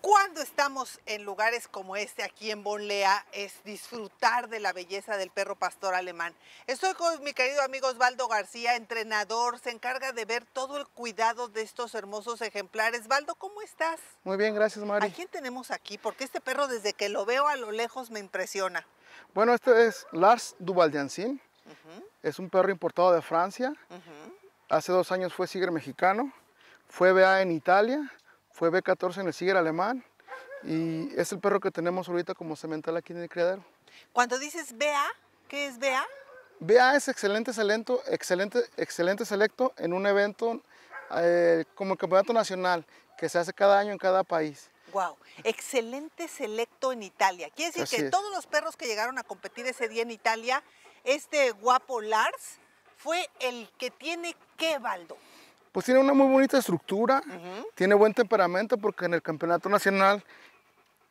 Cuando estamos en lugares como este aquí en Bonlea es disfrutar de la belleza del perro pastor alemán. Estoy con mi querido amigo Osvaldo García, entrenador, se encarga de ver todo el cuidado de estos hermosos ejemplares. Osvaldo, ¿cómo estás? Muy bien, gracias Mari. ¿A quién tenemos aquí? Porque este perro desde que lo veo a lo lejos me impresiona. Bueno, este es Lars Duvaldiancin. Es un perro importado de Francia. Hace dos años fue Sigre mexicano. Fue BA en Italia fue B14 en el Siger alemán y es el perro que tenemos ahorita como semental aquí en el criadero. Cuando dices BA, ¿qué es BA? BA es excelente selecto, excelente, excelente selecto en un evento eh, como el campeonato nacional que se hace cada año en cada país. Wow, excelente selecto en Italia. Quiere decir que todos los perros que llegaron a competir ese día en Italia, este guapo Lars fue el que tiene qué Baldo pues tiene una muy bonita estructura, tiene buen temperamento porque en el campeonato nacional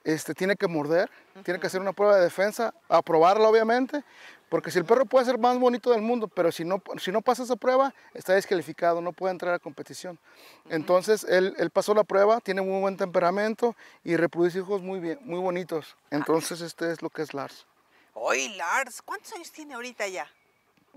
este, tiene que morder, tiene que hacer una prueba de defensa, aprobarla obviamente, porque si el perro puede ser más bonito del mundo, pero si no, si no pasa esa prueba, está descalificado, no puede entrar a competición. Entonces, él, pasó la prueba, tiene muy buen temperamento y reproduce hijos muy, bien, muy bonitos. Ah. Entonces, este es lo que es Lars. Hoy Lars, ¿cuántos años tiene ahorita ya?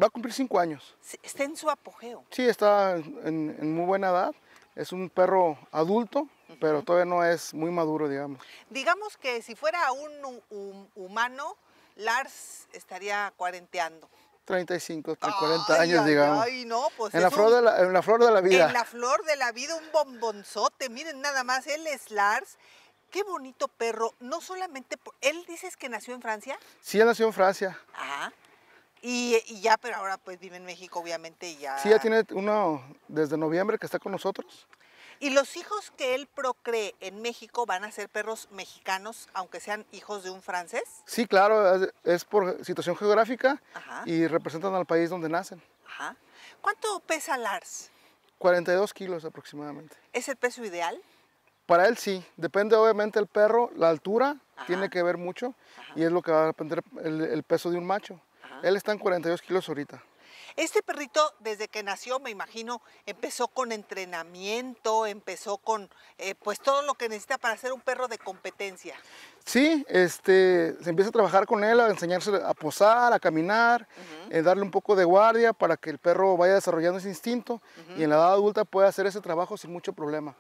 va a cumplir cinco años. ¿Está en su apogeo? Sí, está en, muy buena edad. Es un perro adulto, pero todavía no es muy maduro, digamos. Digamos que si fuera un, humano, Lars estaría cuarenteando. 35, 40 años, digamos. Ay, no, pues en, la flor de la, vida. En la flor de la vida, un bombonzote. Miren nada más, él es Lars. Qué bonito perro. No solamente. ¿Él dices que nació en Francia? Sí, nació en Francia. Ajá. Ah. Y, ya, pero ahora pues vive en México, obviamente, y ya. Sí, ya tiene uno desde noviembre que está con nosotros. Y los hijos que él procree en México van a ser perros mexicanos, aunque sean hijos de un francés. Sí, claro, es por situación geográfica y representan al país donde nacen. Ajá. ¿Cuánto pesa Lars? 42 kilos aproximadamente. ¿Es el peso ideal? Para él sí, depende obviamente el perro, la altura tiene que ver mucho y es lo que va a depender el peso de un macho. Él está en 42 kilos ahorita. Este perrito, desde que nació, me imagino, empezó con entrenamiento, empezó con eh, pues todo lo que necesita para ser un perro de competencia. Sí, este, se empieza a trabajar con él, a enseñarse a posar, a caminar, eh, darle un poco de guardia para que el perro vaya desarrollando ese instinto y en la edad adulta pueda hacer ese trabajo sin mucho problema.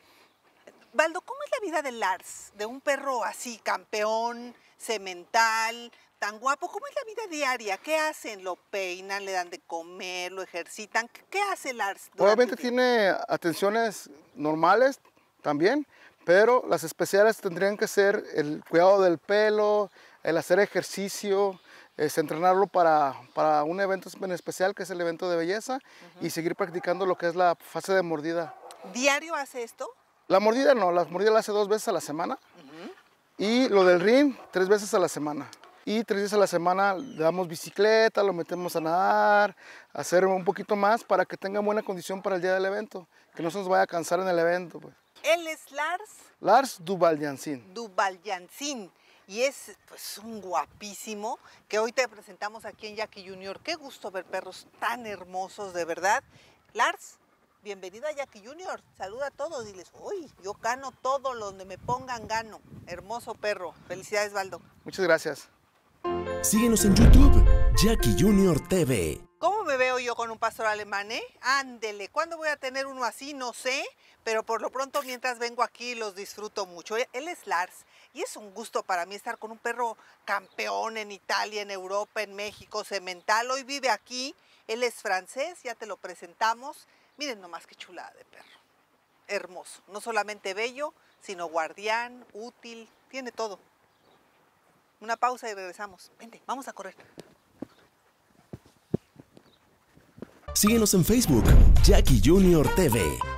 Baldo, ¿cómo es la vida de Lars, de un perro así, campeón, semental, tan guapo? ¿Cómo es la vida diaria? ¿Qué hacen? ¿Lo peinan, le dan de comer, lo ejercitan? ¿Qué hace Lars? Obviamente tiene atenciones normales también, pero las especiales tendrían que ser el cuidado del pelo, el hacer ejercicio, es entrenarlo para, para un evento en especial que es el evento de belleza y seguir practicando lo que es la fase de mordida. ¿Diario hace esto? La mordida no, la mordida la hace dos veces a la semana. Y lo del ring, tres veces a la semana. Y tres veces a la semana le damos bicicleta, lo metemos a nadar, hacer un poquito más para que tenga buena condición para el día del evento, que no se nos vaya a cansar en el evento. Pues. Él es Lars. Lars Duvalyancín. Jansin y es pues, un guapísimo que hoy te presentamos aquí en Jackie Junior. Qué gusto ver perros tan hermosos, de verdad. Lars, Bienvenido a Jackie Junior, saluda a todos, diles, uy, yo gano todo donde me pongan gano. Hermoso perro, felicidades Baldo. Muchas gracias. Síguenos en YouTube, Jackie Junior TV. ¿Cómo me veo yo con un pastor alemán, eh? Ándele, ¿cuándo voy a tener uno así? No sé, pero por lo pronto mientras vengo aquí los disfruto mucho. E, él es Lars y es un gusto para mí estar con un perro campeón en Italia, en Europa, en México, semental. Hoy vive aquí, él es francés, ya te lo presentamos. Miren nomás qué chulada de perro. Hermoso. No solamente bello, sino guardián, útil, tiene todo. Una pausa y regresamos. Vente, vamos a correr. Síguenos en Facebook, Jackie Junior TV.